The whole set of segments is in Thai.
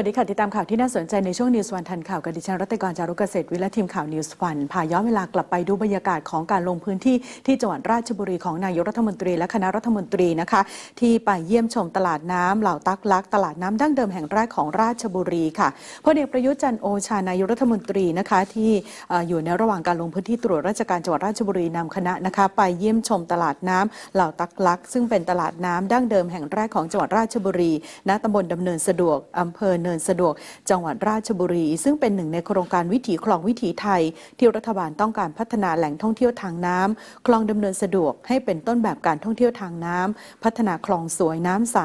วัสดีค่ะติดตามข่าวที่น่าสนใจในช่วงนิวส์วันทันข่าวกับดิฉันรัตกรจารุกเกษตร วิและทีมข่าวนิวส์วันพาย้อนเวลากลับไปดูบรรยากาศของการลงพื้นที่ที่จังหวัดราชบุรีของนายกรัฐมนตรี และคณะรัฐมนตรีนะคะที่ไปเยี่ยมชมตลาดน้ำเหล่าตักลัก ตลาดน้ำดั้งเดิมแห่งแรกของราชบุรีค่ะพลเอกประยุทธ์จันโอชานายกรัฐมนตรีนะคะที่อยู่ในระหว่างการลงพื้นที่ตรวจราชการจังหวัดราชบุรีนำคณะนะคะไปเยี่ยมชมตลาดน้ำเหล่าตักลักซึ่งเป็นตลาดน้ำดั้งเดิมแห่งแรกของจังหวัดราชบุรี ณตำบลดำเนินสะดวกอำเภอเนินสะดวกจังหวัดราชบุรี ซึ่งเป็นหนึ่งในโครงการวิถีคลองวิถีไทย ที่รัฐบาลต้องการพัฒนาแหล่งท่องเที่ยวทางน้ำคลองดำเนินสะดวกให้เป็นต้นแบบการท่องเที่ยวทางน้ำ พัฒนาคลองสวยน้ำใส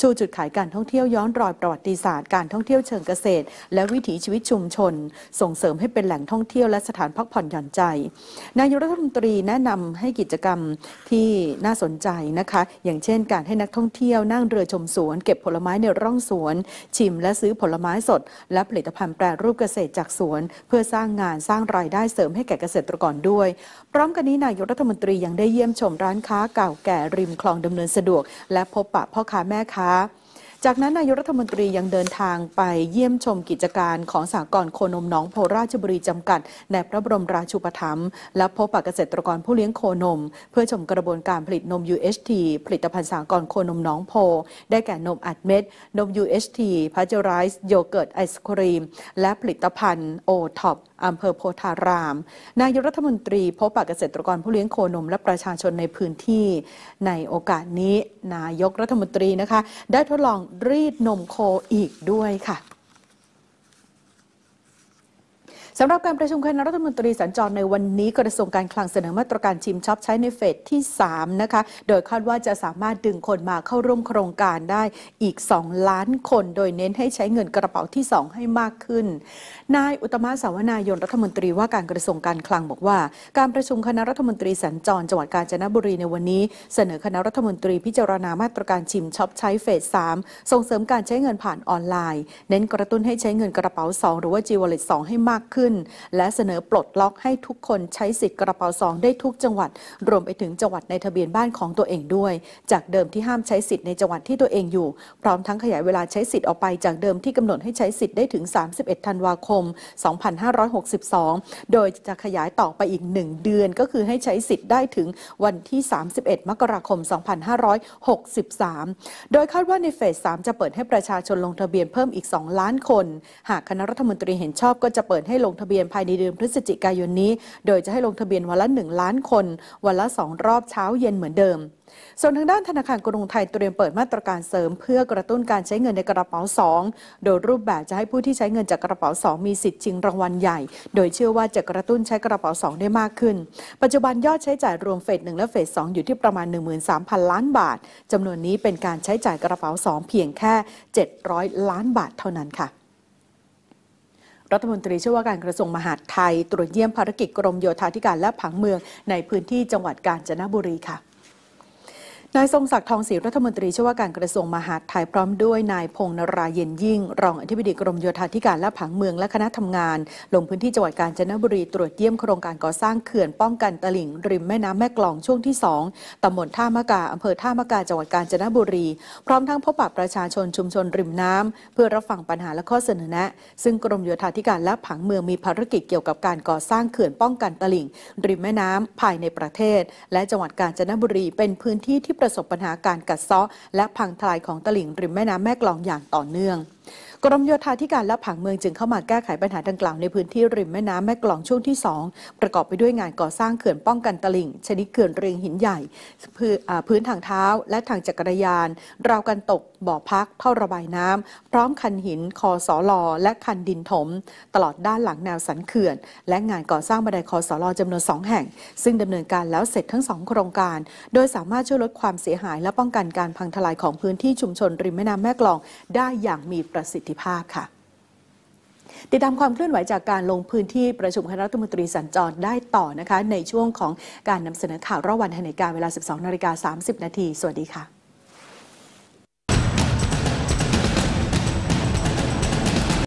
ชูจุดขายการท่องเที่ยวย้อนรอยประวัติศาสตร์การท่องเที่ยวเชิงเกษตร และวิถีชีวิตชุมชน ส่งเสริมให้เป็นแหล่งท่องเที่ยวและสถานพักผ่อนหย่อนใจนายกรัฐมนตรีแนะนำให้กิจกรรมที่น่าสนใจนะคะอย่างเช่น การให้นักท่องเที่ยวนั่งเรือชมสวน เก็บผลไม้ในร่องสวน ชิมและซื้อผลไม้สด และผลิตภัณฑ์แปรรูปเกษตรจากสวน เพื่อสร้างงานสร้างรายได้เสริมให้แก่เกษตรกรด้วย พร้อมกันนี้นายกรัฐมนตรียังได้เยี่ยมชมร้านค้าเก่าแก่ริม คลองดำเนินสะดวก และพบปะพ่อค้าแม่ค้าจากนั้นนายรัฐมนตรียังเดินทางไปเยี่ยมชมกิจการของสากลโคนมน้องโพราชบุรีจำกัดในพระบรมราชูปถัมภ์และพบปะเกษตรกรผู้เลี้ยงโคนม เพื่อชมกระบวนการผลิตนม UHT ผลิตภัณฑ์สากลโคนมน้องโพได้แก่นมอัดเม็ด นม UHT พาเจไรส์โยเกิร์ต ไอศครีม และผลิตภัณฑ์โอท็อปอำเภอโพธาราม นายรัฐมนตรีพบปะเกษตรกรผู้เลี้ยงโคนมและประชาชนในพื้นที่ ในโอกาสนี้นายกรัฐมนตรีนะคะได้ทดลองรีดนมโคอีกด้วยค่ะสำหรับการประชุมคณะรัฐมนตรีสัญจรในวันนี้กระทรวงการคลังเสนอมาตรการชิมช็อปใช้ในเฟสที่3นะคะ โดยคาดว่าจะสามารถดึงคนมาเข้าร่วมโครงการได้อีก 2 ล้านคน โดยเน้นให้ใช้เงินกระเป๋าที่ 2 ให้มากขึ้น นายอุตมะสาวนายนรัฐมนตรีว่าการกระทรวงการคลังบอกว่า การประชุมคณะรัฐมนตรีสัญจรจังหวัดกาญจนบุรีในวันนี้ เสนอคณะรัฐมนตรีพิจารณามาตรการชิมช็อปใช้เฟส3ส่งเสริมการใช้เงินผ่านออนไลน์ เน้นกระตุ้นให้ใช้เงินกระเป๋า 2 หรือว่าจีวอลเล็ตสให้มากขึ้นึ้นและเสนอปลดล็อกให้ทุกคนใช้สิทธิ์กระเป๋าซองได้ทุกจังหวัด รวมไปถึงจังหวัดในทะเบียนบ้านของตัวเองด้วย จากเดิมที่ห้าม ใช้สิทธิ์ในจังหวัดที่ตัวเองอยู่พร้อมทั้งขยายเวลาใช้สิทธิ์ออกไปจากเดิมที่กำหนดให้ใช้สิทธิ์ได้ถึง 31 ธันวาคม 2562 โดยจะขยายต่อไปอีก 1 เดือนก็คือให้ใช้สิทธิ์ได้ถึงวันที่ 31 มกราคม 2563 โดยคาดว่าในเฟส 3 จะเปิดให้ประชาชนลงทะเบียนเพิ่มอีก 2 ล้านคน หากคณะรัฐมนตรีเห็นชอบก็จะเปิดให้ลงงทะเบียนภายในเดือนพฤศจิกายนนี้ โดยจะให้ลงทะเบียน วันละ 1 ล้านคน วันละ 2 รอบเช้าเย็นเหมือนเดิม ส่วนทางด้านธนาคารกรุงไทยเตรียมเปิดมาตรการเสริมเพื่อกระตุ้นการใช้เงินในกระเป๋า 2 โดยรูปแบบจะให้ผู้ที่ใช้เงินจากกระเป๋า2มีสิทธิ์ชิงรางวัลใหญ่ โดยเชื่อว่าจะกระตุ้นใช้กระเป๋า 2 ได้มากขึ้น ปัจจุบันยอดใช้จ่ายรวมเฟสหนึ่งและเฟสสองอยู่ที่ประมาณ 13,000 ล้านบาท จำนวนนี้เป็นการใช้จ่ายกระเป๋า 2 เพียงแค่ 700 ล้านบาทเท่านั้นค่ะรัฐมนตรีช่วยว่าการกระทรวงมหาดไทย ตรวจเยี่ยมภารกิจกรมโยธาธิการและผังเมือง ในพื้นที่จังหวัดกาญจนบุรีค่ะนายทรงศักดิ์ทองศรีรัฐมนตรีช่วยว่าการกระทรวงมหาดไทยพร้อมด้วย นายพงษ์นราเย็นยิ่ง รองอธิบดีกรมโยธาธิการและผังเมืองและคณะทำงาน ลงพื้นที่จังหวัดกาญจนบุรี ตรวจเยี่ยมโครงการก่อสร้างเขื่อนป้องกันตลิ่งริมแม่น้ำแม่กลองช่วงที่ 2 ตำบลท่ามะกาอำเภอท่ามะกาจังหวัดกาญจนบุรี พร้อมทั้งพบปะประชาชนชุมชนริมน้ำ เพื่อรับฟังปัญหาและข้อเสนอแนะ ซึ่งกรมโยธาธิการและผังเมืองมีภารกิจเกี่ยวกับการก่อสร้างเขื่อนป้องกันตลิ่งริมแม่น้ำภายในประเทศ และจังหวัดกาญจนบุรีเป็นพื้นที่ที่ประสบปัญหาการกัดเซาะและพังทลายของตลิ่งริมแม่น้ำแม่กลองอย่างต่อเนื่องกรมโยธาธิการและผังเมืองจึงเข้ามาแก้ไขปัญหาดังกล่าวในพื้นที่ริมแม่น้ำแม่กลองช่วงที่ 2 ประกอบไปด้วยงานก่อสร้างเขื่อนป้องกันตลิ่งชนิดเขื่อนเรียงหินใหญ่ พื้นทางเท้าและทางจักรยานราวกันตกบ่อพักท่อระบายน้ำพร้อมคันหินคอสอลอและคันดินถม ตลอดด้านหลังแนวสันเขื่อน และงานก่อสร้างบันไดคอสอลอจำนวน2แห่งซึ่งดำเนินการแล้วเสร็จทั้งสองโครงการ โดยสามารถช่วยลดความเสียหายและป้องกันการพังทลายของพื้นที่ชุมชนริมแม่น้ำแม่กลอง ได้อย่างมีประสิทธิภาพค่ะ ติดตามความเคลื่อนไหวจากการลงพื้นที่ประชุมคณะรัฐมนตรีสัญจรได้ต่อนะคะ ในช่วงของการนำเสนอข่าวรอบวันในการเวลา 12 นาฬิกา30 นาทีสวัสดีค่ะ